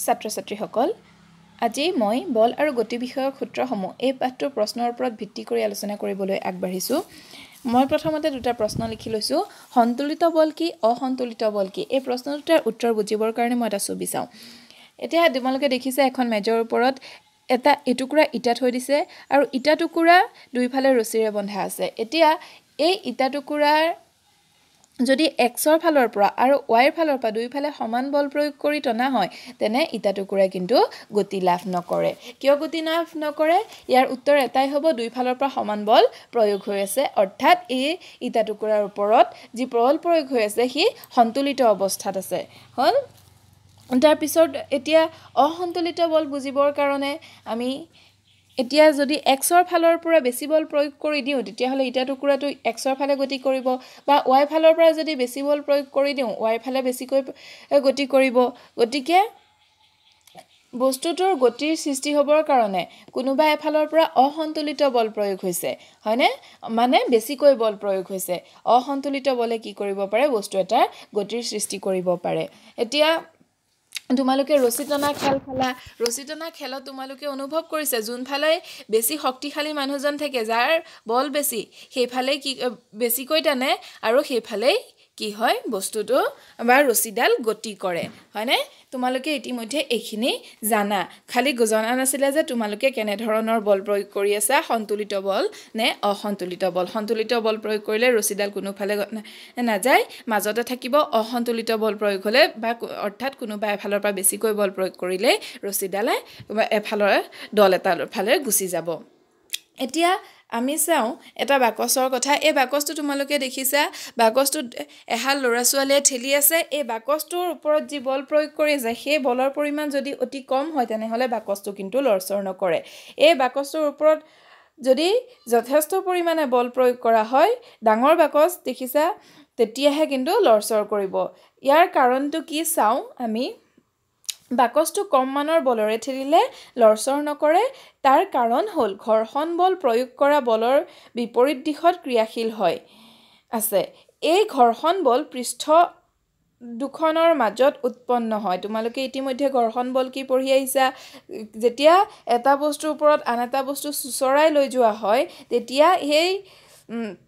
ছাত্ৰ ছাত্ৰীসকল আজি মই বল আৰু গতি বিষয়ক সূত্ৰসমূহ এই পাঠটো প্ৰশ্নৰ ওপৰত ভিত্তি কৰি আলোচনা কৰিবলৈ আগবাঢ়িছোঁ মই প্ৰথমতে দুটা প্ৰশ্ন লিখি লৈছোঁ সন্তুলিত বল কি অসন্তুলিত বল কি এই প্ৰশ্ন দুটাৰ উত্তৰ বুজিবৰ কাৰণে মই এটা ছবি চাওঁ এতিয়া তোমালোকে দেখিছে এখন মেজৰ ওপৰত এটা এটুকুৰা ইটা থৈ দিছে আৰু ইটা টুকুৰা দুইফালে ৰচীৰে বন্ধা আছে এতিয়া এই ইটা টুকুৰাৰ যদি এক্সৰ ফালৰ পৰা আৰু ৱাইৰ ফালৰ পৰা দুইফালে সমান বল প্ৰয়োগ কৰি টনা হয় তেনে ইটা টুকুৰাই কিন্তু গতি লাভ নকৰে কিয় গতি লাভ নকৰে ইয়াৰ উত্তৰ এটাই হ'ব দুইফালৰ পৰা সমান বল প্ৰয়োগ হৈ আছে অৰ্থাৎ এই ইটা টুকুৰাৰ ওপৰত যি বল প্ৰয়োগ হৈ আছে সি সন্তুলিত অৱস্থাত আছে হ'ল তাৰপিছত এতিয়া অসন্তুলিত বল বুজিবৰ কাৰণে আমি এতিয়া যদি এক্সৰ ফালৰ পৰা বেছি বল প্ৰয়োগ কৰি দিওঁ তেতিয়াহ'লে ইটা টুকুৰাটো এক্সৰ ফালে গতি কৰিব বা ৱাই ফালৰ পৰা যদি বেছি বল প্ৰয়োগ কৰি দিওঁ ৱাই ফালে বেছিকৈ গতি কৰিব গতিকে বস্তুটোৰ গতিৰ সৃষ্টি হ'বৰ কাৰণে কোনোবা এফালৰ পৰা অসন্তুলিত বল প্ৰয়োগ হৈছে হয়নে মানে বেছিকৈ বল প্ৰয়োগ হৈছে অসন্তুলিত বলে কি কৰিব পাৰে বস্তু এটাৰ গতিৰ সৃষ্টি কৰিব পাৰে এতিয়া তোমালোকে ৰচী টনা খেল খেলা ৰচী টনা খেলত তোমালোকে অনুভৱ কৰিছে যোনফালে বেছি শক্তিশালী মানুহজন থাকে যাৰ বল বেছি সেইফালেই কি বেছিকৈ টানে আৰু সেইফালেই কি হয় বস্তুটো বা ৰছীডাল গতি কৰে হয়নে তোমালোকে ইতিমধ্যে এইখিনি জানা খালি জনা নাছিলে যে তোমালোকে কেনেধৰণৰ বল প্ৰয়োগ কৰি আছা সন্তুলিত বল নে অসন্তুলিত বল সন্তুলিত বল প্ৰয়োগ কৰিলে ৰছীডাল কোনোফালে নাযায় মাজতে থাকিব অসন্তুলিত বল প্ৰয়োগ হ'লে বা অৰ্থাৎ কোনোবা এফালৰ পৰা বেছিকৈ বল প্ৰয়োগ কৰিলে ৰছীডালে এফালৰ দল এটাৰ ফালে গুচি যাব এতিয়া আমি চাওঁ এটা বাকচৰ কথা এই বাকচটো তোমালোকে দেখিছা বাকচটোত এহাল ল'ৰা ছোৱালীয়ে ঠেলি আছে এই বাকচটোৰ ওপৰত যি বল প্ৰয়োগ কৰি যায় সেই বলৰ পৰিমাণ যদি অতি কম হয় তেনেহ'লে বাকচটো কিন্তু লৰচৰ নকৰে এই বাকচটোৰ ওপৰত যদি যথেষ্ট পৰিমাণে বল প্ৰয়োগ কৰা হয় ডাঙৰ বাকচ দেখিছা তেতিয়াহে কিন্তু লৰচৰ কৰিব ইয়াৰ কাৰণটো কি চাওঁ আমি বাকচটো কম মানৰ বলেৰে ঠেলিলে লৰচৰ নকৰে তাৰ কাৰণ হ'ল ঘৰ্ষণ বল প্ৰয়োগ কৰা বলৰ বিপৰীত দিশত ক্ৰিয়াশীল হয় আছে এই ঘৰ্ষণ বল পৃষ্ঠ দুখনৰ মাজত উৎপন্ন হয় তোমালোকে ইতিমধ্যে ঘৰ্ষণ বল কি পঢ়ি আহিছা যেতিয়া এটা বস্তুৰ ওপৰত আন এটা বস্তু চোঁচৰাই লৈ যোৱা হয় তেতিয়া সেই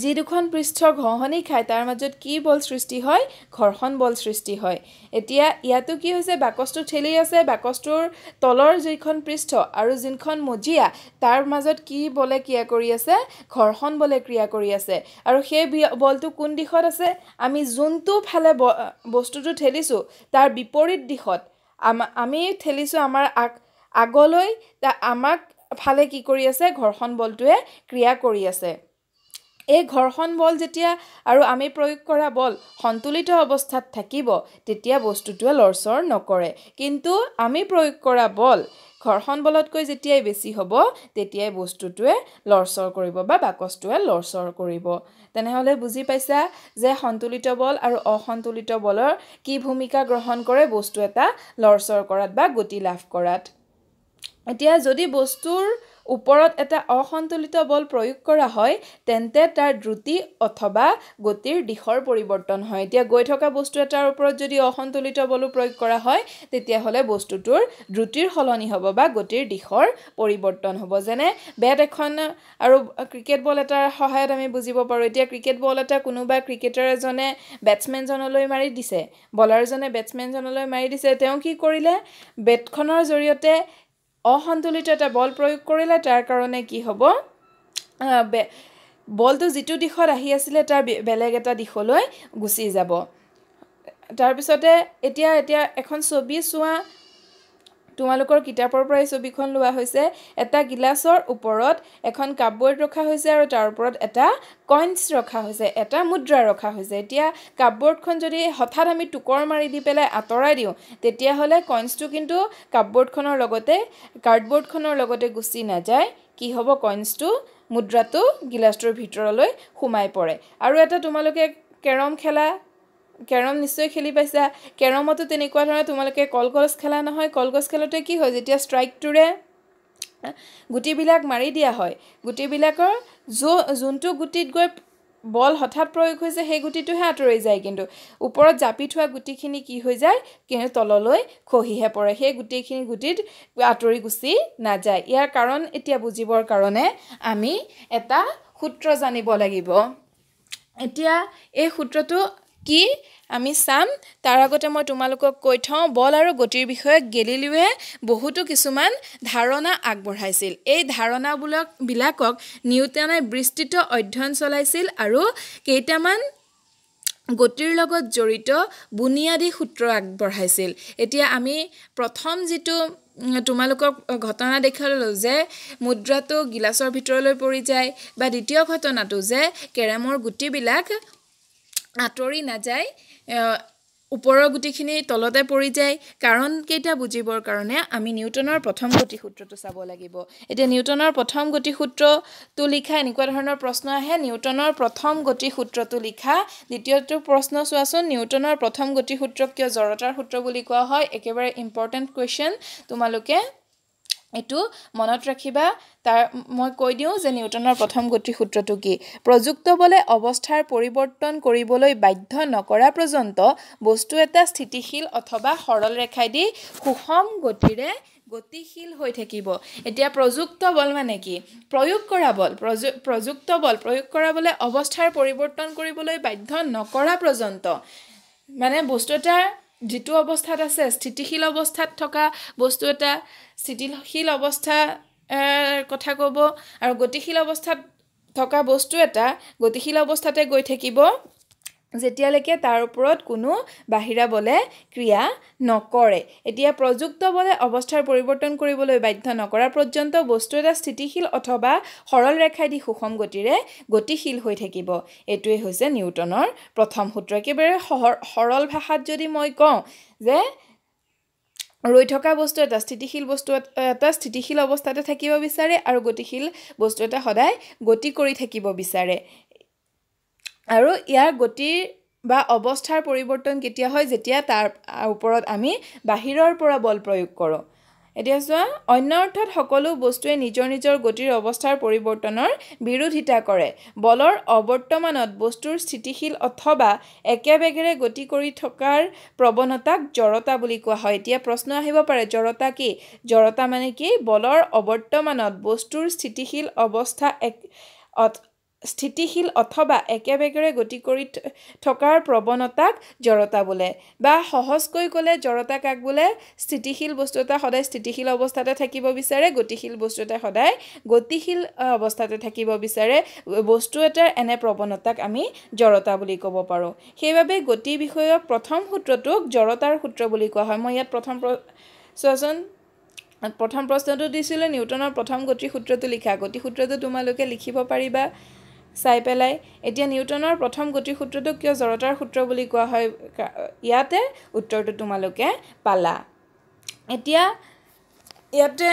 যি দুখন পৃষ্ঠ ঘঁহনি খায় তাৰ মাজত কি বল সৃষ্টি হয় ঘৰখন বল সৃষ্টি হয় এতিয়া ইয়াতো কি হৈছে বাকচটো ঠেলি আছে বাকচটোৰ তলৰ যিখন পৃষ্ঠ আৰু যোনখন মজিয়া তাৰ মাজত কি বলে ক্ৰিয়া কৰি আছে ঘৰখন বলে ক্ৰিয়া কৰি আছে আৰু সেই বলটো কোন দিশত আছে আমি যোনটো ফালে ব বস্তুটো ঠেলিছোঁ তাৰ বিপৰীত দিশত আমা আমি ঠেলিছোঁ আমাৰ আগ আগলৈ আমাক ফালে কি কৰি আছে ঘৰখন বলটোৱে ক্ৰিয়া কৰি আছে এই ঘৰ্ষণ বল যেতিয়া আৰু আমি প্ৰয়োগ কৰা বল সন্তুলিত অৱস্থাত থাকিব তেতিয়া বস্তুটোৱে লৰচৰ নকৰে কিন্তু আমি প্ৰয়োগ কৰা বল ঘৰ্ষণ বলতকৈ যেতিয়াই বেছি হ'ব তেতিয়াই বস্তুটোৱে লৰচৰ কৰিব বা বাকচটোৱে লৰচৰ কৰিব তেনেহ'লে বুজি পাইছা যে সন্তুলিত বল আৰু অসন্তুলিত বলৰ কি ভূমিকা গ্ৰহণ কৰে বস্তু এটা লৰচৰ কৰাত বা গতি লাভ কৰাত এতিয়া যদি বস্তুৰ ওপৰত এটা অসন্তুলিত বল প্ৰয়োগ কৰা হয় তেন্তে তাৰ দ্ৰুতি অথবা গতিৰ দিশৰ পৰিৱৰ্তন হয় এতিয়া গৈ থকা বস্তু এটাৰ ওপৰত যদি অসন্তুলিত বলো প্ৰয়োগ কৰা হয় তেতিয়াহ'লে বস্তুটোৰ দ্ৰুতিৰ সলনি হ'ব বা গতিৰ দিশৰ পৰিৱৰ্তন হ'ব যেনে বেট এখন আৰু ক্ৰিকেট বল এটাৰ সহায়ত আমি বুজিব পাৰোঁ এতিয়া ক্ৰিকেট বল এটা কোনোবা ক্ৰিকেটাৰ এজনে বেটছমেনজনলৈ মাৰি দিছে বলাৰজনে বেটছমেনজনলৈ মাৰি দিছে তেওঁ কি কৰিলে বেটখনৰ জৰিয়তে অসন্তুলিত এটা বল প্ৰয়োগ কৰিলে তাৰ কাৰণে কি হ'ব বলটো যিটো দিশত আহি আছিলে তাৰ বেলেগ এটা দিশলৈ গুচি যাব তাৰপিছতে এতিয়া এতিয়া এখন ছবি চোৱা তোমালোকৰ কিতাপৰ এই ছবিখন লোৱা হৈছে এটা গিলাচৰ ওপৰত এখন কাপবৰ্ড ৰখা হৈছে আৰু তাৰ ওপৰত এটা কইনছ ৰখা হৈছে এটা মুদ্ৰা ৰখা হৈছে এতিয়া কাপবৰ্ডখন যদি হঠাৎ আমি টুকৰ মাৰি দি পেলাই আঁতৰাই দিওঁ তেতিয়াহ'লে কইনছটো কিন্তু কাপবৰ্ডখনৰ লগতে কাৰ্ডবৰ্ডখনৰ লগতে গুচি নাযায় কি হ'ব কইনছটো মুদ্ৰাটো গিলাচটোৰ ভিতৰলৈ সোমাই পৰে আৰু এটা তোমালোকে কেৰম খেলা কেৰম নিশ্চয় খেলি পাইছা কেৰমতো তেনেকুৱা ধৰণৰ তোমালোকে কলগছ খেলা নহয় কলগছ খেলোঁতে কি হয় যেতিয়া ষ্ট্ৰাইকটোৰে গুটিবিলাক মাৰি দিয়া হয় গুটিবিলাকৰ যো যোনটো গুটিত গৈ বল হঠাৎ প্ৰয়োগ হৈছে সেই গুটিটোহে আঁতৰি যায় কিন্তু ওপৰত জাপি থোৱা গুটিখিনি কি হৈ যায় কিন্তু তললৈ খহিহে পৰে সেই গোটেইখিনি গুটিত আঁতৰি গুচি নাযায় ইয়াৰ কাৰণ এতিয়া বুজিবৰ কাৰণে আমি এটা সূত্ৰ জানিব লাগিব এতিয়া এই সূত্ৰটো কি আমি চাম তাৰ আগতে মই তোমালোকক কৈ থওঁ বল আৰু গতিৰ বিষয়ে গেলিলিওৱে বহুতো কিছুমান ধাৰণা আগবঢ়াইছিল এই ধাৰণাবিলাকবিলাকক নিউটনে বিস্তৃত অধ্যয়ন চলাইছিল আৰু কেইটামান গতিৰ লগত জড়িত বুনিয়াদী সূত্ৰ আগবঢ়াইছিল এতিয়া আমি প্ৰথম যিটো তোমালোকক ঘটনা দেখালোঁ যে মুদ্ৰাটো গিলাচৰ ভিতৰলৈ পৰি যায় বা দ্বিতীয় ঘটনাটো যে কেৰমৰ গুটিবিলাক আঁতৰি নাযায় ওপৰৰ গুটিখিনি তলতে পৰি যায় কাৰণকেইটা বুজিবৰ কাৰণে আমি নিউটনৰ প্ৰথম গতিসূত্ৰটো চাব লাগিব এতিয়া নিউটনৰ প্ৰথম গতিসূত্ৰটো লিখা এনেকুৱা ধৰণৰ প্ৰশ্ন আহে নিউটনৰ প্ৰথম গতিসূত্ৰটো লিখা দ্বিতীয়টো প্ৰশ্ন চোৱাচোন নিউটনৰ প্ৰথম গতিসূত্ৰক কিয় জৰতাৰ সূত্ৰ বুলি কোৱা হয় একেবাৰে ইম্পৰ্টেণ্ট কুৱেশ্যন তোমালোকে এইটো মনত ৰাখিবা তাৰ মই কৈ দিওঁ যে নিউটনৰ প্ৰথম গতিৰ সূত্ৰটো কি প্ৰযুক্ত বলে অৱস্থাৰ পৰিৱৰ্তন কৰিবলৈ বাধ্য নকৰা পৰ্যন্ত বস্তু এটা স্থিতিশীল অথবা সৰল দি সুষম গতিৰে গতিশীল হৈ থাকিব এতিয়া প্ৰযুক্ত বল মানে কি প্ৰয়োগ কৰা বল প্ৰযু প্ৰযুক্ত বল প্ৰয়োগ কৰা বলে অৱস্থাৰ পৰিৱৰ্তন কৰিবলৈ বাধ্য নকৰা পৰ্যন্ত মানে বস্তু এটাৰ যিটো অৱস্থাত আছে স্থিতিশীল অৱস্থাত থকা বস্তু এটা স্থিতিশীল অৱস্থা কথা ক'ব আৰু গতিশীল অৱস্থাত থকা বস্তু এটা গতিশীল অৱস্থাতে গৈ থাকিব যেতিয়ালৈকে তাৰ ওপৰত কোনো বাহিৰা বলে ক্ৰিয়া নকৰে এতিয়া প্ৰযুক্ত বলে অৱস্থাৰ পৰিৱৰ্তন কৰিবলৈ বাধ্য নকৰা পৰ্যন্ত বস্তু এটা স্থিতিশীল অথবা সৰল ৰেখাই দি সুষম গতিৰে গতিশীল হৈ থাকিব এইটোৱেই হৈছে নিউটনৰ প্ৰথম সূত্ৰ একেবাৰে সহ সৰল ভাষাত যদি মই কওঁ যে ৰৈ থকা বস্তু এটা স্থিতিশীল বস্তু এটা স্থিতিশীল অৱস্থাতে থাকিব বিচাৰে আৰু গতিশীল বস্তু এটা সদায় গতি কৰি থাকিব বিচাৰে আৰু ইয়াৰ গতিৰ বা অৱস্থাৰ পৰিৱৰ্তন কেতিয়া হয় যেতিয়া তাৰ ওপৰত আমি বাহিৰৰ পৰা বল প্ৰয়োগ কৰোঁ এতিয়া চোৱা অন্য অৰ্থত সকলো বস্তুৱে নিজৰ নিজৰ গতিৰ অৱস্থাৰ পৰিৱৰ্তনৰ বিৰোধিতা কৰে বলৰ অৱৰ্তমানত বস্তুৰ স্থিতিশীল অথবা একেবেগেৰে গতি কৰি থকাৰ প্ৰৱণতাক জড়তা বুলি কোৱা হয় এতিয়া প্ৰশ্ন আহিব পাৰে জড়তা কি জড়তা মানে কি বলৰ অৱৰ্তমানত বস্তুৰ স্থিতিশীল অৱস্থা এক স্থিতিশীল অথবা একেবেগেৰে গতি কৰি থকাৰ প্ৰৱণতাক জৰতা বোলে বা সহজকৈ ক'লে জড়তা কাক বোলে স্থিতিশীল বস্তু এটা সদায় স্থিতিশীল অৱস্থাতে থাকিব বিচাৰে গতিশীল বস্তু এটা সদায় গতিশীল অৱস্থাতে থাকিব বিচাৰে বস্তু এটাৰ এনে প্ৰৱণতাক আমি জড়তা বুলি ক'ব পাৰোঁ সেইবাবে গতি বিষয়ক প্ৰথম সূত্ৰটোক জৰতাৰ সূত্ৰ বুলি কোৱা হয় মই ইয়াত প্ৰথম চোৱাচোন প্ৰথম প্ৰশ্নটো দিছিলোঁ নিউটনৰ প্ৰথম গতিৰ সূত্ৰটো লিখা গতি সূত্ৰটো তোমালোকে লিখিব পাৰিবা চাই পেলাই এতিয়া নিউটনৰ প্ৰথম গতিৰ সূত্ৰটো কিয় জৰতাৰ সূত্ৰ বুলি কোৱা হয় ইয়াতে উত্তৰটো তোমালোকে পালা এতিয়া ইয়াতে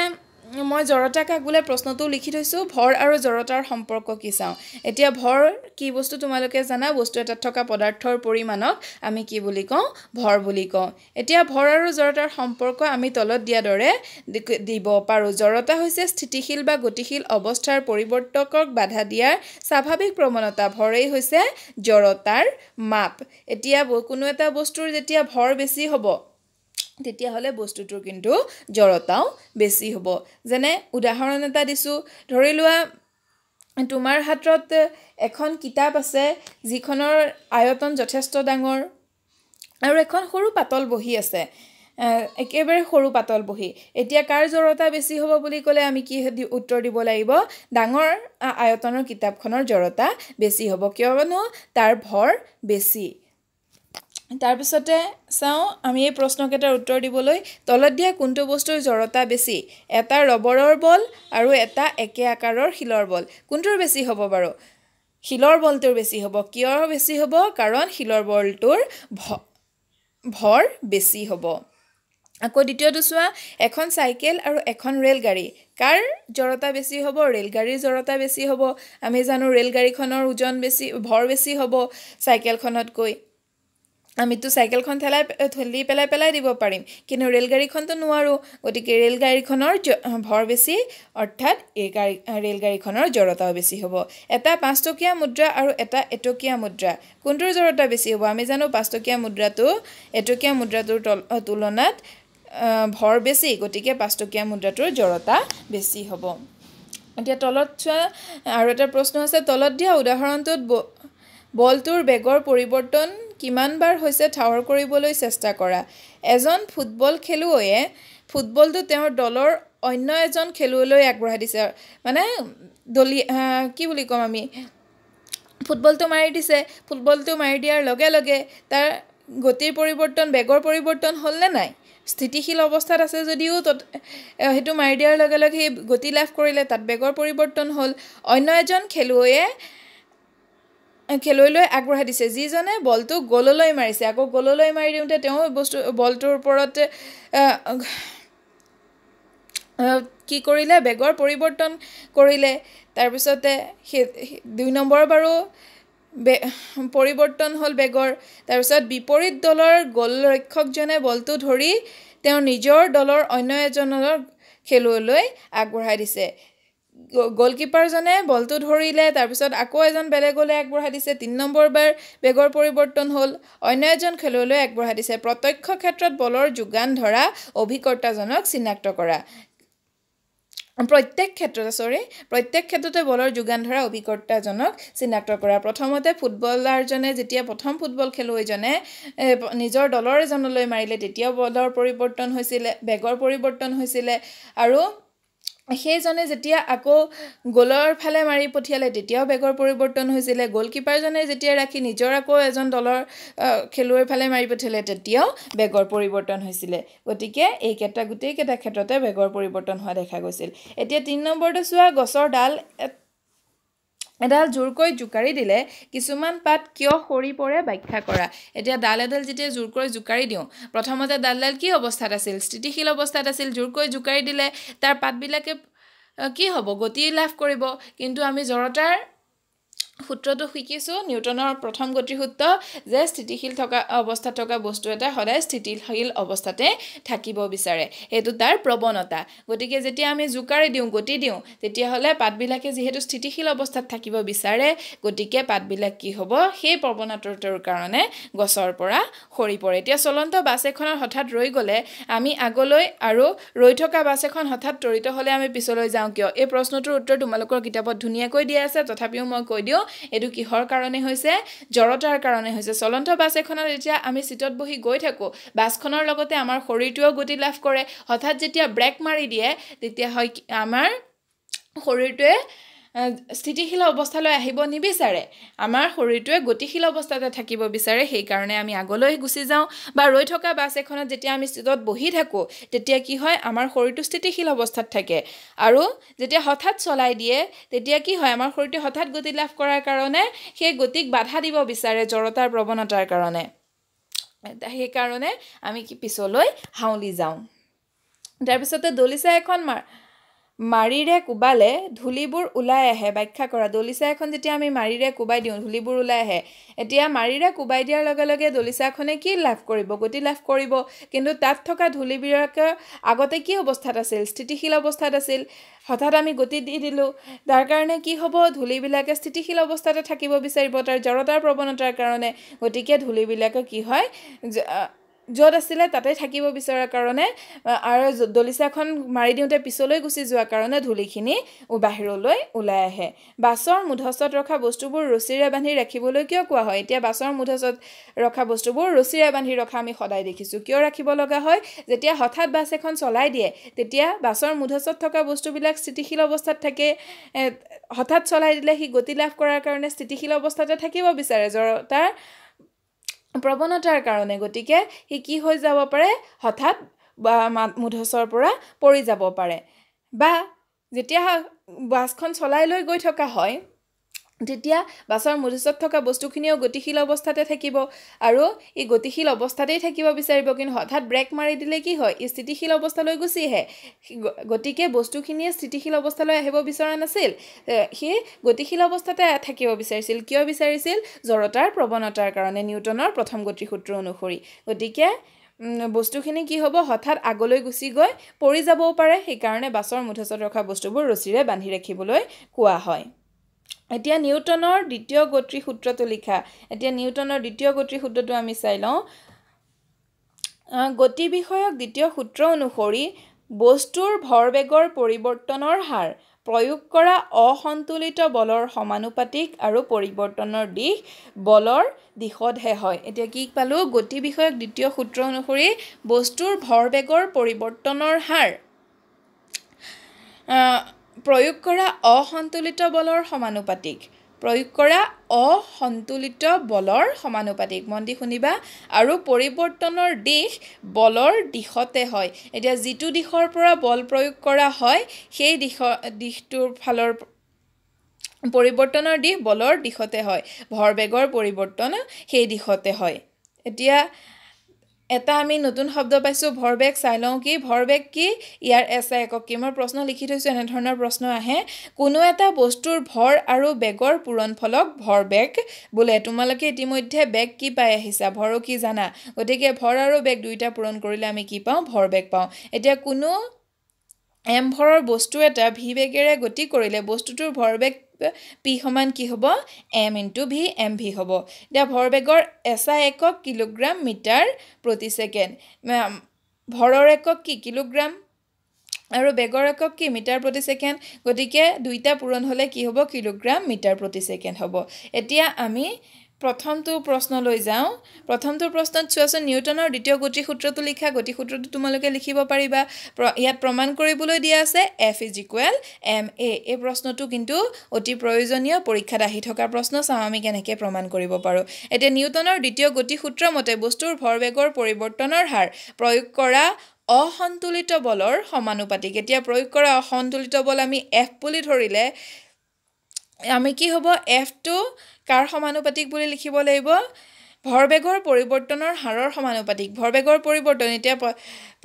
মই জড়তাক আগবোলাই প্ৰশ্নটো লিখি থৈছোঁ ভৰ আৰু জৰতাৰ সম্পৰ্ক কি চাওঁ এতিয়া ভৰ কি বস্তু তোমালোকে জানা বস্তু এটাত থকা পদাৰ্থৰ পৰিমাণক আমি কি বুলি কওঁ ভৰ বুলি কওঁ এতিয়া ভৰ আৰু জৰতাৰ সম্পৰ্ক আমি তলত দিয়াৰ দৰে দিব পাৰোঁ জৰতা হৈছে স্থিতিশীল বা গতিশীল অৱস্থাৰ পৰিৱৰ্তকক বাধা দিয়াৰ স্বাভাৱিক প্ৰৱণতা ভৰেই হৈছে জৰতাৰ মাপ এতিয়া কোনো এটা বস্তুৰ যেতিয়া ভৰ বেছি হ'ব তেতিয়াহ'লে বস্তুটোৰ কিন্তু জৰতাও বেছি হ'ব যেনে উদাহৰণ এটা দিছোঁ ধৰি লোৱা তোমাৰ হাতত এখন কিতাপ আছে যিখনৰ আয়তন যথেষ্ট ডাঙৰ আৰু এখন সৰু পাতল বহী আছে একেবাৰে সৰু পাতল বহি এতিয়া কাৰ জৰতা বেছি হ'ব বুলি ক'লে আমি কি উত্তৰ দিব লাগিব ডাঙৰ আয়তনৰ কিতাপখনৰ জৰতা বেছি হ'ব কিয়নো তাৰ ভৰ বেছি তাৰপিছতে চাওঁ আমি এই প্ৰশ্নকেইটাৰ উত্তৰ দিবলৈ তলত দিয়া কোনটো বস্তুৰ জৰতা বেছি এটা ৰবৰৰ বল আৰু এটা একে আকাৰৰ শিলৰ বল কোনটোৰ বেছি হ'ব বাৰু শিলৰ বলটোৰ বেছি হ'ব কিয় বেছি হ'ব কাৰণ শিলৰ বলটোৰ ভ ভৰ বেছি হ'ব আকৌ দ্বিতীয়টো চোৱা এখন চাইকেল আৰু এখন ৰে'লগাড়ী কাৰ জৰতা বেছি হ'ব ৰে'লগাড়ীৰ জৰতা বেছি হ'ব আমি জানো ৰে'লগাড়ীখনৰ ওজন বেছি ভৰ বেছি হ'ব চাইকেলখনতকৈ আমিতো চাইকেলখন ঠেলাই ঠেলি পেলাই পেলাই দিব পাৰিম কিন্তু ৰে'লগাড়ীখনতো নোৱাৰোঁ গতিকে ৰে'লগাড়ীখনৰ ভৰ বেছি অৰ্থাৎ এই গাড়ী ৰে'লগাড়ীখনৰ জড়তাও বেছি হ'ব এটা পাঁচটকীয়া মুদ্ৰা আৰু এটা এটকীয়া মুদ্ৰা কোনটোৰ জড়তা বেছি হ'ব আমি জানো পাঁচটকীয়া মুদ্ৰাটো এটকীয়া মুদ্ৰাটোৰ তল তুলনাত ভৰ বেছি গতিকে পাঁচটকীয়া মুদ্ৰাটোৰ জড়তা বেছি হ'ব এতিয়া তলত চোৱা আৰু এটা প্ৰশ্ন আছে তলত দিয়া উদাহৰণটোত ব বলটোৰ বেগৰ পৰিৱৰ্তন কিমানবাৰ হৈছে ঠাৱৰ কৰিবলৈ চেষ্টা কৰা এজন ফুটবল খেলুৱৈয়ে ফুটবলটো তেওঁৰ দলৰ অন্য এজন খেলুৱৈলৈ আগবঢ়াই দিছে মানে দলি কি বুলি ক'ম আমি ফুটবলটো মাৰি দিছে ফুটবলটো মাৰি দিয়াৰ লগে লগে তাৰ গতিৰ পৰিৱৰ্তন বেগৰ পৰিৱৰ্তন হ'লনে নাই স্থিতিশীল অৱস্থাত আছে যদিও তত সেইটো মাৰি দিয়াৰ লগে লগে সেই গতি লাভ কৰিলে তাত বেগৰ পৰিৱৰ্তন হ'ল অন্য এজন খেলুৱৈয়ে খেলুৱৈলৈ আগবঢ়াই দিছে যিজনে বলটো গললৈ মাৰিছে আকৌ গললৈ মাৰি দিওঁতে তেওঁ বস্তু বলটোৰ ওপৰত কি কৰিলে বেগৰ পৰিৱৰ্তন কৰিলে তাৰপিছতে সেই দুই নম্বৰ বাৰু বে পৰিৱৰ্তন হ'ল বেগৰ তাৰপিছত বিপৰীত দলৰ গ'ল ৰক্ষকজনে বলটো ধৰি তেওঁ নিজৰ দলৰ অন্য এজনৰ খেলুৱৈলৈ আগবঢ়াই দিছে গ'লকিপাৰজনে বলটো ধৰিলে তাৰপিছত আকৌ এজন বেলেগলৈ আগবঢ়াই দিছে তিনি নম্বৰ বাৰ বেগৰ পৰিৱৰ্তন হ'ল অন্য এজন খেলুৱৈলৈ আগবঢ়াই দিছে প্ৰত্যক্ষ ক্ষেত্ৰত বলৰ যোগান ধৰা অভিকৰ্তাজনক চিনাক্ত কৰা প্ৰত্যেক ক্ষেত্ৰতে চৰি প্ৰত্যেক ক্ষেত্ৰতে বলৰ যোগান ধৰা অভিকৰ্তাজনক চিনাক্ত কৰা প্ৰথমতে ফুটবলাৰজনে যেতিয়া প্ৰথম ফুটবল খেলুৱৈজনে নিজৰ দলৰ এজনলৈ মাৰিলে তেতিয়াও বলৰ পৰিৱৰ্তন হৈছিলে বেগৰ পৰিৱৰ্তন হৈছিলে আৰু সেইজনে যেতিয়া আকৌ গ'লৰ ফালে মাৰি পঠিয়ালে তেতিয়াও বেগৰ পৰিৱৰ্তন হৈছিলে গ'লকিপাৰজনে যেতিয়া ৰাখি নিজৰ আকৌ এজন দলৰ খেলুৱৈৰ ফালে মাৰি পঠিয়ালে তেতিয়াও বেগৰ পৰিৱৰ্তন হৈছিলে গতিকে এইকেইটা গোটেইকেইটা ক্ষেত্ৰতে বেগৰ পৰিৱৰ্তন হোৱা দেখা গৈছিল এতিয়া তিনি নম্বৰটো চোৱা গছৰ ডাল এডাল জোৰকৈ জোকাৰি দিলে কিছুমান পাত কিয় সৰি পৰে ব্যাখ্যা কৰা এতিয়া ডাল এডাল যেতিয়া জোৰকৈ জোকাৰি দিওঁ প্ৰথমতে ডালডাল কি অৱস্থাত আছিল স্থিতিশীল অৱস্থাত আছিল জোৰকৈ জোকাৰি দিলে তাৰ পাতবিলাকে কি হ'ব গতি লাভ কৰিব কিন্তু আমি জৰতাৰ সূত্ৰটো শিকিছোঁ নিউটনৰ প্ৰথম গতি সূত্ৰ যে স্থিতিশীল থকা অৱস্থাত থকা বস্তু এটা সদায় স্থিতিশীল অৱস্থাতে থাকিব বিচাৰে সেইটো তাৰ প্ৰৱণতা গতিকে যেতিয়া আমি জোকাৰি দিওঁ গতি দিওঁ তেতিয়াহ'লে পাতবিলাকে যিহেতু স্থিতিশীল অৱস্থাত থাকিব বিচাৰে গতিকে পাতবিলাক কি হ'ব সেই প্ৰৱণতাটোৰ কাৰণে গছৰ পৰা সৰি পৰে এতিয়া চলন্ত বাছ এখনত হঠাৎ ৰৈ গ'লে আমি আগলৈ আৰু ৰৈ থকা বাছ এখন হঠাৎ তৰিত হ'লে আমি পিছলৈ যাওঁ কিয় এই প্ৰশ্নটোৰ উত্তৰ তোমালোকৰ কিতাপত ধুনীয়াকৈ দিয়া আছে তথাপিও মই কৈ দিওঁ এইটো কিহৰ কাৰণে হৈছে জৰতাৰ কাৰণে হৈছে চলন্ত বাছ এখনত এতিয়া আমি চিটত বহি গৈ থাকোঁ বাছখনৰ লগতে আমাৰ শৰীৰটোও গতি লাভ কৰে হঠাৎ যেতিয়া ব্ৰেক মাৰি দিয়ে তেতিয়া হয় আমাৰ শৰীৰটোৱে স্থিতিশীল অৱস্থালৈ আহিব নিবিচাৰে আমাৰ শৰীৰটোৱে গতিশীল অৱস্থাতে থাকিব বিচাৰে সেইকাৰণে আমি আগলৈ গুচি যাওঁ বা ৰৈ থকা বাছ এখনত যেতিয়া আমি ছিটত বহি থাকোঁ তেতিয়া কি হয় আমাৰ শৰীৰটো স্থিতিশীল অৱস্থাত থাকে আৰু যেতিয়া হঠাৎ চলাই দিয়ে তেতিয়া কি হয় আমাৰ শৰীৰটোৱে হঠাৎ গতি লাভ কৰাৰ কাৰণে সেই গতিক বাধা দিব বিচাৰে জড়তাৰ প্ৰৱণতাৰ কাৰণে সেইকাৰণে আমি পিছলৈ হাউলি যাওঁ তাৰপিছতে দলিচা এখন মাৰ মাৰিৰে কোবালে ধূলিবোৰ ওলাই আহে ব্যাখ্যা কৰা দলিচা এখন যেতিয়া আমি মাৰিৰে কোবাই দিওঁ ধূলিবোৰ ওলাই আহে এতিয়া মাৰিৰে কোবাই দিয়াৰ লগে লগে দলিচাখনে কি লাভ কৰিব গতি লাভ কৰিব কিন্তু তাত থকা ধূলিবিলাকৰ আগতে কি অৱস্থাত আছিল স্থিতিশীল অৱস্থাত আছিল হঠাৎ আমি গতি দি দিলোঁ তাৰ কাৰণে কি হ'ব ধূলিবিলাকে স্থিতিশীল অৱস্থাতে থাকিব বিচাৰিব তাৰ জড়তাৰ প্ৰৱণতাৰ কাৰণে গতিকে ধূলিবিলাকে কি হয় য'ত আছিলে তাতে থাকিব বিচৰাৰ কাৰণে আৰু দলিচাখন মাৰি দিওঁতে পিছলৈ গুচি যোৱাৰ কাৰণে ধূলিখিনি বাহিৰলৈ ওলাই আহে বাছৰ মুধচত ৰখা বস্তুবোৰ ৰছীৰে বান্ধি ৰাখিবলৈ কিয় কোৱা হয় এতিয়া বাছৰ মুধচত ৰখা বস্তুবোৰ ৰছীৰে বান্ধি ৰখা আমি সদায় দেখিছোঁ কিয় ৰাখিব লগা হয় যেতিয়া হঠাৎ বাছ এখন চলাই দিয়ে তেতিয়া বাছৰ মুধচত থকা বস্তুবিলাক স্থিতিশীল অৱস্থাত থাকে হঠাৎ চলাই দিলে সি গতি লাভ কৰাৰ কাৰণে স্থিতিশীল অৱস্থাতে থাকিব বিচাৰে জড়তাৰ প্ৰৱণতাৰ কাৰণে গতিকে সি কি হৈ যাব পাৰে হঠাৎ মুধচৰ পৰা পৰি যাব পাৰে বা যেতিয়া বাছখন চলাই লৈ গৈ থকা হয় তেতিয়া বাছৰ মূৰ্ধ্বত থকা বস্তুখিনিও গতিশীল অৱস্থাতে থাকিব আৰু ই গতিশীল অৱস্থাতেই থাকিব বিচাৰিব কিন্তু হঠাৎ ব্ৰেক মাৰি দিলে কি হয় ই স্থিতিশীল অৱস্থালৈ গুচি আহে গতিকে বস্তুখিনিয়ে স্থিতিশীল অৱস্থালৈ আহিব বিচৰা নাছিল সি গতিশীল অৱস্থাতে থাকিব বিচাৰিছিল কিয় বিচাৰিছিল জৰতাৰ প্ৰৱণতাৰ কাৰণে নিউটনৰ প্ৰথম গতিসূত্ৰ অনুসৰি গতিকে বস্তুখিনি কি হ'ব হঠাৎ আগলৈ গুচি গৈ পৰি যাবও পাৰে সেইকাৰণে বাছৰ মুঠেচত ৰখা বস্তুবোৰ ৰছীৰে বান্ধি ৰাখিবলৈ কোৱা হয় এতিয়া নিউটনৰ দ্বিতীয় গতিৰ সূত্ৰটো লিখা এতিয়া নিউটনৰ দ্বিতীয় গতিৰ সূত্ৰটো আমি চাই লওঁ গতি বিষয়ক দ্বিতীয় সূত্ৰ অনুসৰি বস্তুৰ ভৰবেগৰ পৰিৱৰ্তনৰ হাৰ প্ৰয়োগ কৰা অসন্তুলিত বলৰ সমানুপাতিক আৰু পৰিৱৰ্তনৰ দিশ বলৰ দিশতহে হয় এতিয়া কি পালোঁ গতি বিষয়ক দ্বিতীয় সূত্ৰ অনুসৰি বস্তুৰ ভৰবেগৰ পৰিৱৰ্তনৰ হাৰ প্ৰয়োগ কৰা অসন্তুলিত বলৰ সমানুপাতিক প্ৰয়োগ কৰা অসন্তুলিত বলৰ সমানুপাতিক মন দি শুনিবা আৰু পৰিৱৰ্তনৰ দিশ বলৰ দিশতে হয় এতিয়া যিটো দিশৰ পৰা বল প্ৰয়োগ কৰা হয় সেই দিশ দিশটোৰ ফালৰ পৰিৱৰ্তনৰ দিশ বলৰ দিশতে হয় ভৰবেগৰ পৰিৱৰ্তন সেই দিশতে হয় এতিয়া এটা আমি নতুন শব্দ পাইছোঁ ভৰবেগ চাই লওঁ কি ভৰবেগ কি ইয়াৰ এছ আই একক কি মই প্ৰশ্ন লিখি থৈছোঁ এনেধৰণৰ প্ৰশ্ন আহে কোনো এটা বস্তুৰ ভৰ আৰু বেগৰ পূৰণ পূৰণফলক ভৰবেগ বোলে তোমালোকে ইতিমধ্যে বেগ কি পাই আহিছা ভৰো কি জানা গতিকে ভৰ আৰু বেগ দুয়োটা পূৰণ কৰিলে আমি কি পাওঁ ভৰবেগ পাওঁ এতিয়া কোনো এম ভৰৰ বস্তু এটা ভি বেগেৰে গতি কৰিলে বস্তুটোৰ ভৰবেগ পি সমান কি হ'ব M into V M V হ'ব এতিয়া ভৰ বেগৰ এচাই একক কিলোগ্ৰাম মিটাৰ প্ৰতি ছেকেণ্ড ভৰৰ একক কি কিলোগ্ৰাম আৰু বেগৰ একক কি মিটাৰ প্ৰতি ছেকেণ্ড গতিকে দুইটা পূৰণ হ'লে কি হ'ব কিলোগ্ৰাম মিটাৰ প্ৰতি ছেকেণ্ড হ'ব এতিয়া আমি প্ৰথমটো প্ৰশ্নলৈ যাওঁ প্ৰথমটো প্ৰশ্নত চোৱাচোন নিউটনৰ দ্বিতীয় গতিসূত্ৰটো লিখা গতিসূত্ৰটো তোমালোকে লিখিব পাৰিবা ইয়াত প্ৰমাণ কৰিবলৈ দিয়া আছে F is equal M A এই প্ৰশ্নটো কিন্তু অতি প্ৰয়োজনীয় পৰীক্ষাত আহি থকা প্ৰশ্ন চাওঁ আমি কেনেকৈ প্ৰমাণ কৰিব পাৰোঁ এতিয়া নিউটনৰ দ্বিতীয় গতিসূত্ৰ মতে বস্তুৰ ভৰবেগৰ পৰিৱৰ্তনৰ হাৰ প্ৰয়োগ কৰা অসন্তুলিত বলৰ সমানুপাতিক এতিয়া প্ৰয়োগ কৰা অসন্তুলিত বল আমি এফ বুলি ধৰিলে আমি কি হ'ব এফটো কাৰ সমানুপাতিক বুলি লিখিব লাগিব ভৰবেগৰ পৰিৱৰ্তনৰ হাৰৰ সমানুপাতিক ভৰবেগৰ পৰিৱৰ্তন এতিয়া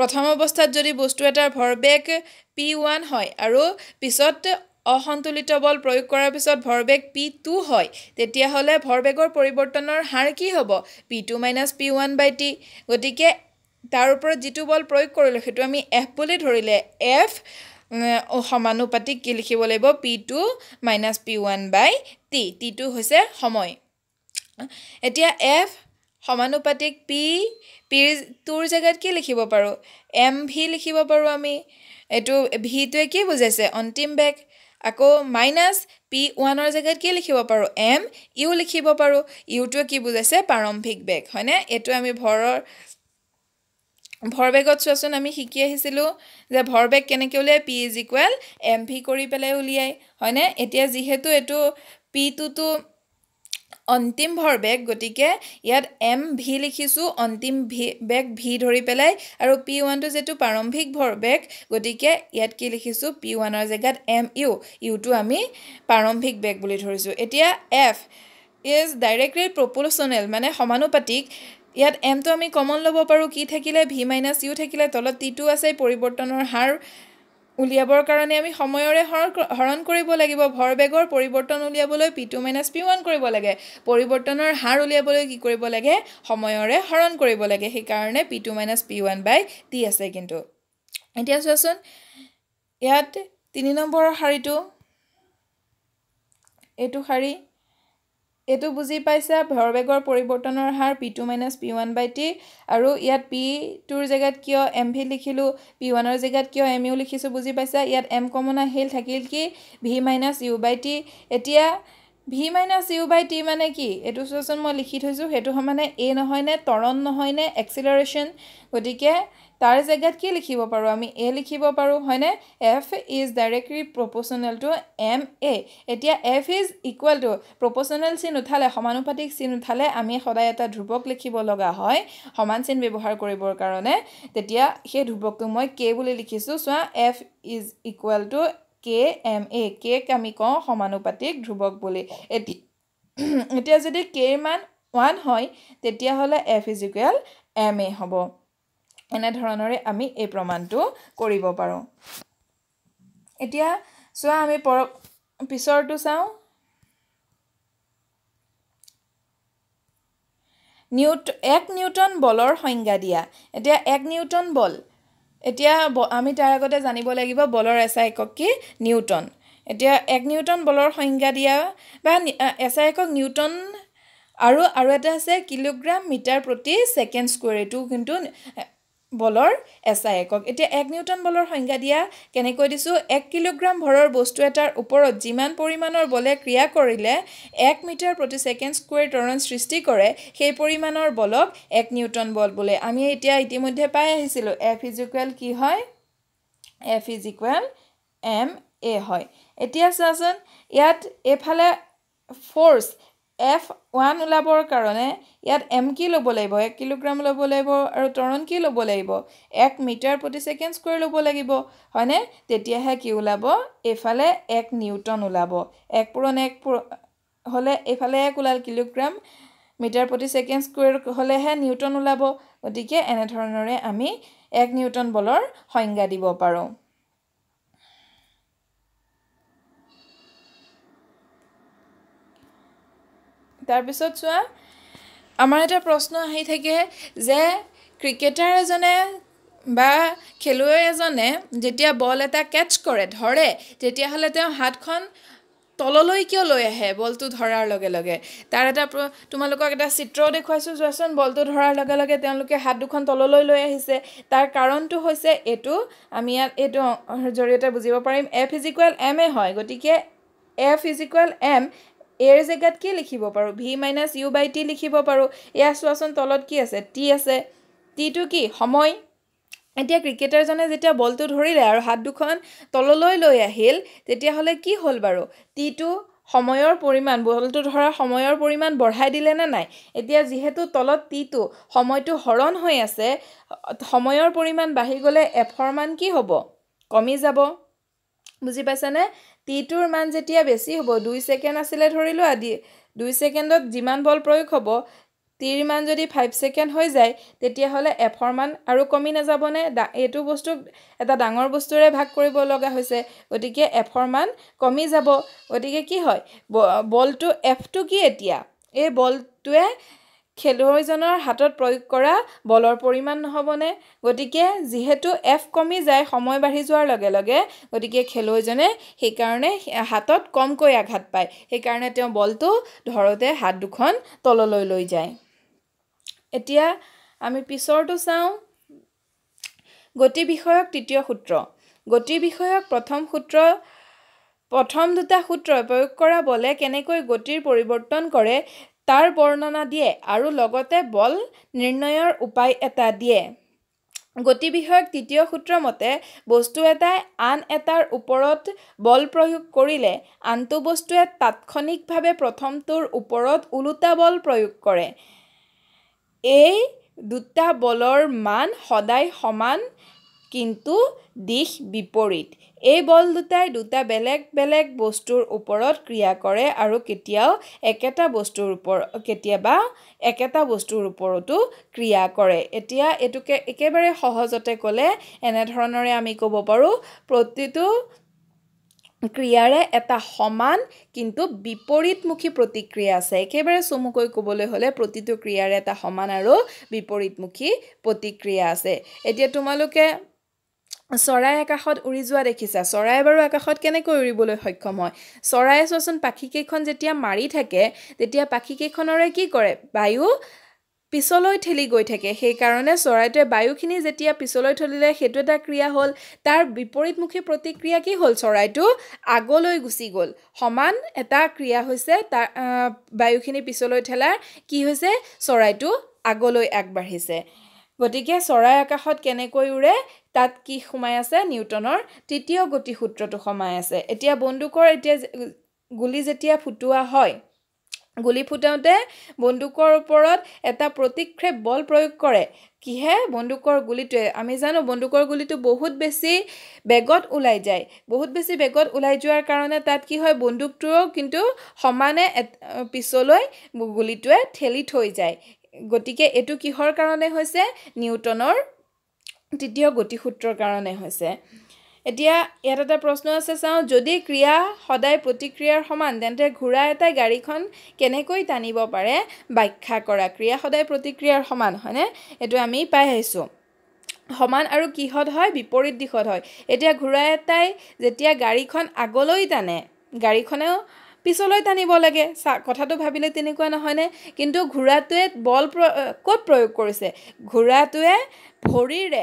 প্ৰথম অৱস্থাত যদি বস্তু এটাৰ ভৰবেগ পি ওৱান হয় আৰু পিছত অসন্তুলিত বল প্ৰয়োগ কৰাৰ পিছত ভৰবেগ পি টু হয় তেতিয়াহ'লে ভৰবেগৰ পৰিৱৰ্তনৰ হাৰ কি হ'ব P two minus P one by T গতিকে তাৰ ওপৰত যিটো বল প্ৰয়োগ কৰিলোঁ সেইটো আমি এফ বুলি ধৰিলে এফ সমানুপাতিক কি লিখিব লাগিব P two minus P one by T টিটো হৈছে সময় এতিয়া এফ সমানুপাতিক পি পিৰ টুৰ জেগাত কি লিখিব পাৰোঁ এম ভি লিখিব পাৰোঁ আমি এইটো ভিটোৱে কি বুজাইছে অন্তিম বেগ আকৌ মাইনাছ পি ওৱানৰ জেগাত কি লিখিব পাৰোঁ এম ইউ লিখিব পাৰোঁ ইউটোৱে কি বুজাইছে প্ৰাৰম্ভিক বেগ হয়নে এইটো আমি ভৰৰ ভৰবেগত চোৱাচোন আমি শিকি আহিছিলোঁ যে ভৰবেগ কেনেকৈ উলিয়াই P is equal M V কৰি পেলাই উলিয়াই হয়নে এতিয়া যিহেতু এইটো পি টুটো অন্তিম ভৰবেগ গতিকে ইয়াত এম ভি লিখিছোঁ অন্তিম ভি বেগ ভি ধৰি পেলাই আৰু পি ওৱানটো যিহেতু প্ৰাৰম্ভিক ভৰবেগ গতিকে ইয়াত কি লিখিছোঁ পি ওৱানৰ জেগাত এম ইউ ইউটো আমি প্ৰাৰম্ভিক বেগ বুলি ধৰিছোঁ এতিয়া এফ ইজ ডাইৰেক্টলি প্ৰপ'লচনেল মানে সমানুপাতিক ইয়াত এমটো আমি কমন ল'ব পাৰোঁ কি থাকিলে ভি মাইনাছ ইউ থাকিলে তলত টিটো আছে পৰিৱৰ্তনৰ হাৰ উলিয়াবৰ কাৰণে আমি সময়ৰে হৰণ হৰণ কৰিব লাগিব ভৰ বেগৰ পৰিৱৰ্তন উলিয়াবলৈ P two minus P one কৰিব লাগে পৰিৱৰ্তনৰ হাৰ উলিয়াবলৈ কি কৰিব লাগে সময়ৰে হৰণ কৰিব লাগে সেইকাৰণে P two minus P one by T আছে কিন্তু এতিয়া চোৱাচোন ইয়াত তিনি নম্বৰৰ শাৰীটো এইটো শাৰী এইটো বুজি পাইছা বেগৰ পৰিৱৰ্তনৰ হাৰ P two minus P one by T আৰু ইয়াত পি টুৰ জেগাত কিয় এম ভি লিখিলোঁ পি ওৱানৰ জেগাত কিয় এম ইউ লিখিছোঁ বুজি পাইছা ইয়াত এম কমন আহিল থাকিল কি V minus U by T এতিয়া V minus U by T মানে কি এইটো চোৱাচোন মই লিখি থৈছোঁ সেইটো সমানে এ নহয়নে তৰণ নহয়নে এক্সিলাৰেশ্যন গতিকে তাৰ জেগাত কি লিখিব পাৰোঁ আমি এ লিখিব পাৰোঁ হয়নে F is directly proportional to M A এতিয়া F is equal to proportional চিন উঠালে সমানুপাতিক চিন উঠালে আমি সদায় এটা ধ্ৰুৱক লিখিব লগা হয় সমান চিন ব্যৱহাৰ কৰিবৰ কাৰণে তেতিয়া সেই ধ্ৰুৱকটো মই কে বুলি লিখিছোঁ চোৱা F is equal to K M A কেক আমি কওঁ সমানুপাতিক ধ্ৰুৱক বুলি এটি এতিয়া যদি কেৰ মান ওৱান হয় তেতিয়াহ'লে এফ ইজ ইকুৱেল এম এ হ'ব এনেধৰণেৰে আমি এই প্ৰমাণটো কৰিব পাৰোঁ এতিয়া চোৱা আমি পিছৰটো চাওঁ নিউট এক নিউটন বলৰ সংজ্ঞা দিয়া এতিয়া এক নিউটন বল এতিয়া আমি তাৰ আগতে জানিব লাগিব বলৰ এছা একক কি নিউটন এতিয়া এক নিউটন বলৰ সংজ্ঞা দিয়া বা এছা একক নিউটন আৰু আৰু এটা আছে কিলোগ্ৰাম মিটাৰ প্ৰতি ছেকেণ্ড স্কুৱেৰ এইটো কিন্তু বলৰ এছাই একক এতিয়া এক নিউটন বলৰ সংজ্ঞা দিয়া কেনেকৈ দিছোঁ এক কিলোগ্ৰাম ভৰৰ বস্তু এটাৰ ওপৰত যিমান পৰিমাণৰ বলে ক্ৰিয়া কৰিলে এক মিটাৰ প্ৰতি ছেকেণ্ড স্কুৱেৰ তৰণ সৃষ্টি কৰে সেই পৰিমাণৰ বলক এক নিউটন বল বোলে আমি এতিয়া ইতিমধ্যে পাই আহিছিলোঁ এফ ইজিকুৱেল কি হয় এফ ইজিকুৱেল এম এ হয় এতিয়া চোৱাচোন ইয়াত এইফালে ফ'ৰ্চ এফ ওৱান ওলাবৰ কাৰণে ইয়াত এম কি ল'ব লাগিব এক কিলোগ্ৰাম ল'ব লাগিব আৰু তৰণ কি ল'ব লাগিব এক মিটাৰ প্ৰতি ছেকেণ্ড স্কুৱেৰ ল'ব লাগিব হয়নে তেতিয়াহে কি ওলাব এইফালে এক নিউটন ওলাব এক পূৰণ এক হ'লে এইফালে এক ওলাল কিলোগ্ৰাম মিটাৰ প্ৰতি ছেকেণ্ড স্কুৱেৰ হ'লেহে নিউটন ওলাব গতিকে এনেধৰণৰে আমি এক নিউটন বলৰ সংজ্ঞা দিব পাৰোঁ তাৰপিছত চোৱা আমাৰ এটা প্ৰশ্ন আহি থাকে যে ক্ৰিকেটাৰ এজনে বা খেলুৱৈ এজনে যেতিয়া বল এটা কেচ কৰে ধৰে তেতিয়াহ'লে তেওঁ হাতখন তললৈ কিয় লৈ আহে বলটো ধৰাৰ লগে লগে তাৰ এটা তোমালোকক এটা চিত্ৰও দেখুৱাইছোঁ যোৱাচোন বলটো ধৰাৰ লগে লগে তেওঁলোকে হাত দুখন তললৈ লৈ আহিছে তাৰ কাৰণটো হৈছে এইটো আমি ইয়াত এইটো জৰিয়তে বুজিব পাৰিম এ ফিজিকুৱেল এমে হয় গতিকে এ ফিজিকুৱেল এম এৰ জেগাত কি লিখিব পাৰোঁ V minus U by T লিখিব পাৰোঁ এয়া চোৱাচোন তলত কি আছে টি আছে টিটো কি সময় এতিয়া ক্ৰিকেটাৰজনে যেতিয়া বলটো ধৰিলে আৰু হাত দুখন তললৈ লৈ আহিল তেতিয়াহ'লে কি হ'ল বাৰু টিটো সময়ৰ পৰিমাণ বলটো ধৰাৰ সময়ৰ পৰিমাণ বঢ়াই দিলে নে নাই এতিয়া যিহেতু তলত টিটো সময়টো হৰণ হৈ আছে সময়ৰ পৰিমাণ বাঢ়ি গ'লে এফৰ মান কি হ'ব কমি যাব বুজি পাইছেনে টিটোৰ মান যেতিয়া বেছি হ'ব দুই ছেকেণ্ড আছিলে ধৰি লোৱা দি দুই ছেকেণ্ডত যিমান বল প্ৰয়োগ হ'ব টিৰ মান যদি ফাইভ ছেকেণ্ড হৈ যায় তেতিয়াহ'লে এফৰ মান আৰু কমি নাযাবনে এইটো বস্তু এটা ডাঙৰ বস্তুৰে ভাগ কৰিব লগা হৈছে গতিকে এফৰ মান কমি যাব গতিকে কি হয় বলটো এফটো কি এতিয়া এই বলটোৱে খেলুৱৈজনৰ হাতত প্ৰয়োগ কৰা বলৰ পৰিমাণ নহ'বনে গতিকে যিহেতু এফ কমি যায় সময় বাঢ়ি যোৱাৰ লগে লগে গতিকে খেলুৱৈজনে সেইকাৰণে হাতত কমকৈ আঘাত পায় সেইকাৰণে তেওঁ বলটো ধৰোঁতে হাত দুখন তললৈ লৈ যায় এতিয়া আমি পিছৰটো চাওঁ গতি বিষয়ক তৃতীয় সূত্ৰ গতি বিষয়ক প্ৰথম সূত্ৰ প্ৰথম দুটা সূত্ৰ প্ৰয়োগ কৰা বলে কেনেকৈ গতিৰ পৰিৱৰ্তন কৰে তাৰ বৰ্ণনা দিয়ে আৰু লগতে বল নিৰ্ণয়ৰ উপায় এটা দিয়ে গতি বিষয়ক তৃতীয় সূত্ৰ মতে বস্তু এটাই আন এটাৰ ওপৰত বল প্ৰয়োগ কৰিলে আনটো বস্তুৱে তাৎক্ষণিকভাৱে প্ৰথমটোৰ ওপৰত ওলোটা বল প্ৰয়োগ কৰে এই দুটা বলৰ মান সদায় সমান কিন্তু দিশ বিপৰীত এই বল দুটাই দুটা বেলেগ বেলেগ বস্তুৰ ওপৰত ক্ৰিয়া কৰে আৰু কেতিয়াও একেটা বস্তুৰ ওপৰত কেতিয়াবা একেটা বস্তুৰ ওপৰতো ক্ৰিয়া কৰে এতিয়া এইটোকে একেবাৰে সহজতে ক'লে এনেধৰণেৰে আমি ক'ব পাৰোঁ প্ৰতিটো ক্ৰিয়াৰে এটা সমান কিন্তু বিপৰীতমুখী প্ৰতিক্ৰিয়া আছে একেবাৰে চমুকৈ ক'বলৈ হ'লে প্ৰতিটো ক্ৰিয়াৰে এটা সমান আৰু বিপৰীতমুখী প্ৰতিক্ৰিয়া আছে এতিয়া তোমালোকে চৰাই আকাশত উৰি যোৱা দেখিছা চৰাই বাৰু আকাশত কেনেকৈ উৰিবলৈ সক্ষম হয় চৰাই চোৱাচোন পাখিকেইখন যেতিয়া মাৰি থাকে তেতিয়া পাখিকেইখনৰে কি কৰে বায়ু পিছলৈ ঠেলি গৈ থাকে সেইকাৰণে চৰাইটোৱে বায়ুখিনি যেতিয়া পিছলৈ ঠেলিলে সেইটো এটা ক্ৰিয়া হ'ল তাৰ বিপৰীতমুখী প্ৰতিক্ৰিয়া কি হ'ল চৰাইটো আগলৈ গুচি গ'ল সমান এটা ক্ৰিয়া হৈছে তাৰ বায়ুখিনি পিছলৈ ঠেলাৰ কি হৈছে চৰাইটো আগলৈ আগবাঢ়িছে গতিকে চৰাই আকাশত কেনেকৈ উৰে তাত কি সোমাই আছে নিউটনৰ তৃতীয় গতি সূত্ৰটো সোমাই আছে এতিয়া বন্দুকৰ এতিয়া গুলি যেতিয়া ফুটোৱা হয় গুলি ফুটাওঁতে বন্দুকৰ ওপৰত এটা প্ৰতিক্ষেপ বল প্ৰয়োগ কৰে কিহে বন্দুকৰ গুলিটোৱে আমি জানো বন্দুকৰ গুলিটো বহুত বেছি বেগত ওলাই যায় বহুত বেছি বেগত ওলাই যোৱাৰ কাৰণে তাত কি হয় বন্দুকটোও কিন্তু সমানে পিছলৈ গুলিটোৱে ঠেলি থৈ যায় গতিকে এইটো কিহৰ কাৰণে হৈছে নিউটনৰ তৃতীয় গতিসূত্ৰৰ কাৰণে হৈছে এতিয়া ইয়াত এটা প্ৰশ্ন আছে চাওঁ যদি ক্ৰীড়া সদায় প্ৰতিক্ৰিয়াৰ সমান তেন্তে ঘোঁৰা এটাই গাড়ীখন কেনেকৈ টানিব পাৰে ব্যাখ্যা কৰা ক্ৰীড়া সদায় প্ৰতিক্ৰিয়াৰ সমান হয়নে এইটো আমি পাই আহিছোঁ সমান আৰু কিহত হয় বিপৰীত দিশত হয় এতিয়া ঘোঁৰা এটাই যেতিয়া গাড়ীখন আগলৈ টানে গাড়ীখনেও পিছলৈ টানিব লাগে চা কথাটো ভাবিলে তেনেকুৱা নহয়নে কিন্তু ঘোঁৰাটোৱে বল প্ৰ ক'ত প্ৰয়োগ কৰিছে ঘোঁৰাটোৱে ভৰিৰে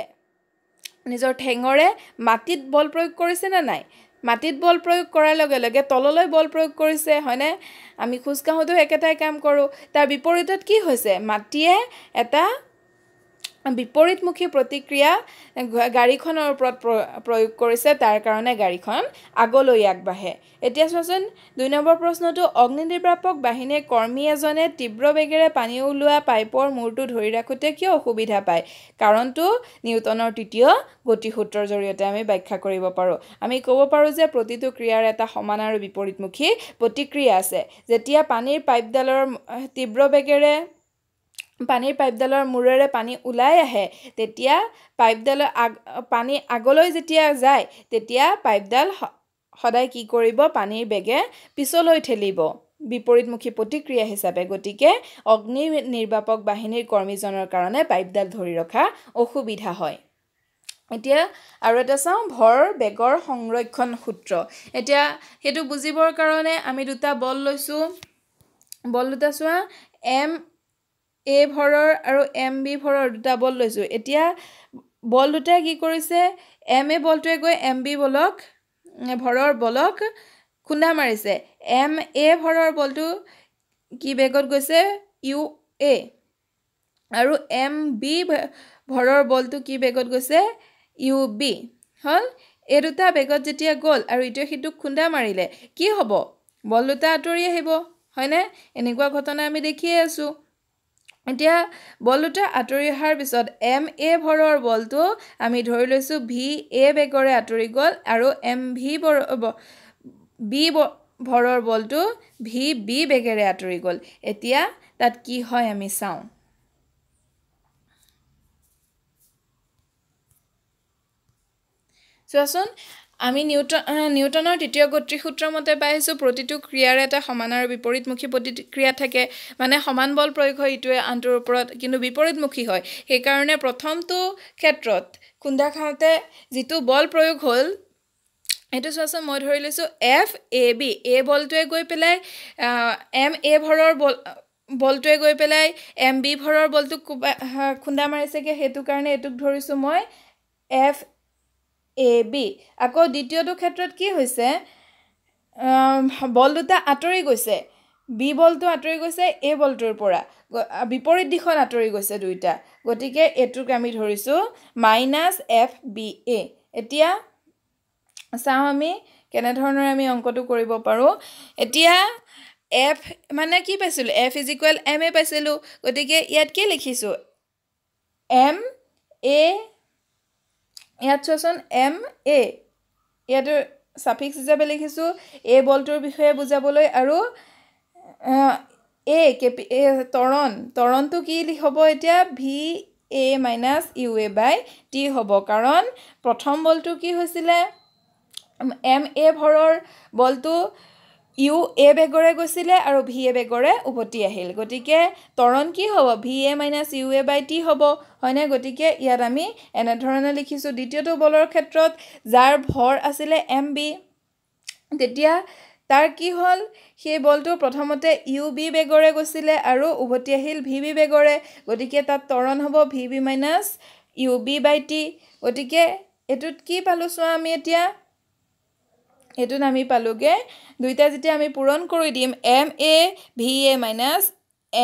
নিজৰ ঠেঙৰে মাটিত বল প্ৰয়োগ কৰিছে নে নাই মাটিত বল প্ৰয়োগ কৰাৰ লগে লগে তললৈ বল প্ৰয়োগ কৰিছে হয়নে আমি খোজকাঢ়োঁতেও একেটাই কাম কৰোঁ তাৰ বিপৰীতত কি হৈছে মাটিয়ে এটা বিপৰীতমুখী প্ৰতিক্ৰিয়া গাড়ীখনৰ ওপৰত প্ৰয়োগ কৰিছে তাৰ কাৰণে গাড়ীখন আগলৈ আগবাঢ়ে এতিয়া চোৱাচোন দুই নম্বৰ প্ৰশ্নটো অগ্নি নিৰ্বাপক বাহিনীৰ কৰ্মী এজনে তীব্ৰ বেগেৰে পানী ওলোৱা পাইপৰ মূৰটো ধৰি ৰাখোঁতে কিয় অসুবিধা পায় কাৰণটো নিউটনৰ তৃতীয় গতিসূত্ৰৰ জৰিয়তে আমি ব্যাখ্যা কৰিব পাৰোঁ আমি ক'ব পাৰোঁ যে প্ৰতিটো ক্ৰিয়াৰ এটা সমান আৰু বিপৰীতমুখী প্ৰতিক্ৰিয়া আছে যেতিয়া পানীৰ পাইপডালৰ তীব্ৰ বেগেৰে পানীৰ পাইপডালৰ মূৰেৰে পানী ওলাই আহে তেতিয়া পাইপডালৰ আগ পানী আগলৈ যেতিয়া যায় তেতিয়া পাইপডাল সদায় কি কৰিব পানীৰ বেগে পিছলৈ ঠেলিব বিপৰীতমুখী প্ৰতিক্ৰিয়া হিচাপে গতিকে অগ্নি নিৰ্বাপক বাহিনীৰ কৰ্মীজনৰ কাৰণে পাইপডাল ধৰি ৰখা অসুবিধা হয় এতিয়া আৰু এটা চাওঁ ভৰ বেগৰ সংৰক্ষণ সূত্ৰ এতিয়া সেইটো বুজিবৰ কাৰণে আমি দুটা বল লৈছোঁ বল দুটা চোৱা এম এ ভৰৰ আৰু এম বি ভৰৰ দুটা বল লৈছোঁ এতিয়া বল দুটাই কি কৰিছে এম এ বলটোৱে গৈ এম বি বলক ভৰৰ বলক খুন্দা মাৰিছে এম এ ভৰৰ বলটো কি বেগত গৈছে ইউ এ আৰু এম বি ভৰৰ বলটো কি বেগত গৈছে ইউ বি হ'ল এই দুটা বেগত যেতিয়া গ'ল আৰু ইটোৱে সিটোক খুন্দা মাৰিলে কি হ'ব বল দুটা আঁতৰি আহিব হয়নে এনেকুৱা ঘটনা আমি দেখিয়ে আছোঁ এতিয়া বল দুটা আঁতৰি অহাৰ পিছত এম এ ভৰৰ বলটো আমি ধৰি লৈছোঁ ভি এ বেগৰে আঁতৰি গ'ল আৰু এম ভি বৰ বি ভৰৰ বলটো ভি বি বেগেৰে আঁতৰি গ'ল এতিয়া তাত কি হয় আমি চাওঁ চোৱাচোন আমি নিউটন নিউটনৰ তৃতীয় মতে পাই আহিছোঁ প্ৰতিটো ক্ৰিয়াৰে এটা সমান আৰু বিপৰীতমুখী প্ৰতিক্ৰিয়া থাকে মানে সমান বল প্ৰয়োগ হয় ইটোৱে আনটোৰ ওপৰত কিন্তু বিপৰীতমুখী হয় সেইকাৰণে প্ৰথমটো ক্ষেত্ৰত খুন্দা খাওঁতে যিটো বল প্ৰয়োগ হ'ল এইটো চোৱাচোন মই ধৰি লৈছোঁ এফ এ বি এ বলটোৱে গৈ পেলাই এম এ ভৰৰ বল বলটোৱে গৈ পেলাই এম বি ভৰৰ বলটোক খুন্দা মাৰিছেগৈ সেইটো কাৰণে এইটোক ধৰিছোঁ মই এফ এ বি আকৌ দ্বিতীয়টো ক্ষেত্ৰত কি হৈছে বল দুটা আঁতৰি গৈছে বি বলটো আঁতৰি গৈছে এ বলটোৰ পৰা বিপৰীত দিশত আঁতৰি গৈছে দুয়োটা গতিকে এইটোক আমি ধৰিছোঁ মাইনাছ এফ বি এ এতিয়া চাওঁ আমি কেনেধৰণেৰে আমি অংকটো কৰিব পাৰোঁ এতিয়া এফ মানে কি পাইছিলোঁ F is equal M A পাইছিলোঁ গতিকে ইয়াত কি লিখিছোঁ এম এ ইয়াত চোৱাচোন এম এ ইয়াতো চাফিক্স হিচাপে লিখিছোঁ এ বলটোৰ বিষয়ে বুজাবলৈ আৰু এ কেপি এ তৰণ তৰণটো কি হ'ব এতিয়া V A minus U A by T হ'ব কাৰণ প্ৰথম বলটো কি হৈছিলে এম এ ভৰৰ বলটো ইউ এ বেগৰে গৈছিলে আৰু ভি এ বেগৰে উভতি আহিল গতিকে তৰণ কি হ'ব V A minus U A by T হ'ব হয়নে গতিকে ইয়াত আমি এনেধৰণে লিখিছোঁ দ্বিতীয়টো বলৰ ক্ষেত্ৰত যাৰ ভৰ আছিলে এম বি তেতিয়া তাৰ কি হ'ল সেই বলটো প্ৰথমতে ইউ বি বেগৰে গৈছিলে আৰু উভতি আহিল ভি বি বেগৰে গতিকে তাত তৰণ হ'ব V B minus U B by T গতিকে এইটোত কি পালোঁ চোৱা আমি এতিয়া এইটো আমি পালোগৈ দুইটা যেতিয়া আমি পূৰণ কৰি দিম M A V A minus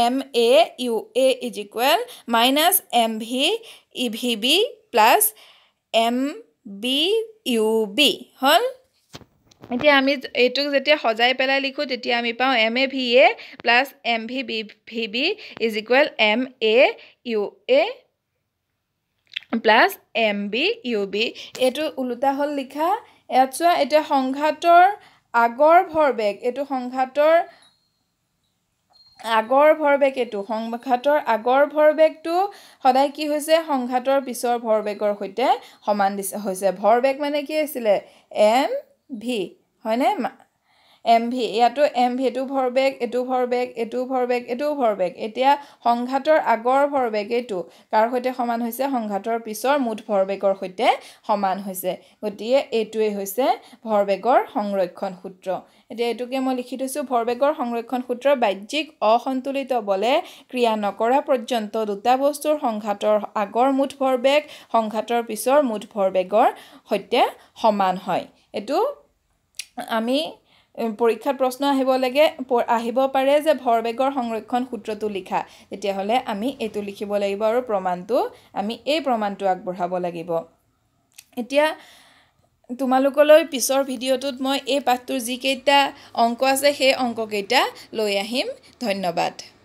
M A U A is equal minus M V ই V B plus M B U B হ'ল এতিয়া আমি এইটোক যেতিয়া সজাই পেলাই লিখোঁ তেতিয়া আমি পাওঁ M A V A plus M V B V B is equal M A U A plus M B U B এইটো ওলোটা হ'ল লিখা ইয়াত চোৱা এতিয়া সংঘাতৰ আগৰ ভৰবেগ এইটো সংঘাতৰ আগৰ ভৰবেগ এইটো সংঘাতৰ আগৰ ভৰবেগটো সদায় কি হৈছে সংঘাতৰ পিছৰ ভৰবেগৰ সৈতে সমান দিছে হৈছে ভৰবেগ মানে কি আছিলে এম ভি হয়নে এম ভি ইয়াতো এম ভি এইটো ভৰবেগ এইটো ভৰবেগ এইটো ভৰবেগ এইটো ভৰবেগ এতিয়া সংঘাতৰ আগৰ ভৰবেগ এইটো কাৰ সৈতে সমান হৈছে সংঘাতৰ পিছৰ মুঠ ভৰবেগৰ সৈতে সমান হৈছে গতিকে এইটোৱেই হৈছে ভৰবেগৰ সংৰক্ষণ সূত্ৰ এতিয়া এইটোকে মই লিখি থৈছোঁ ভৰবেগৰ সংৰক্ষণ সূত্ৰ বাহ্যিক অসন্তুলিত বলে ক্ৰিয়া নকৰা পৰ্যন্ত দুটা বস্তুৰ সংঘাতৰ আগৰ মুঠ ভৰবেগ সংঘাতৰ পিছৰ মুঠ ভৰবেগৰ সৈতে সমান হয় এইটো আমি পৰীক্ষাত প্ৰশ্ন আহিব লাগে আহিব পাৰে যে ভৰবেগৰ সংৰক্ষণ সূত্ৰটো লিখা তেতিয়াহ'লে আমি এইটো লিখিব লাগিব আৰু প্ৰমাণটো আমি এই প্ৰমাণটো আগবঢ়াব লাগিব এতিয়া তোমালোকলৈ পিছৰ ভিডিঅ'টোত মই এই পাঠটোৰ যিকেইটা অংক আছে সেই অংককেইটা লৈ আহিম ধন্যবাদ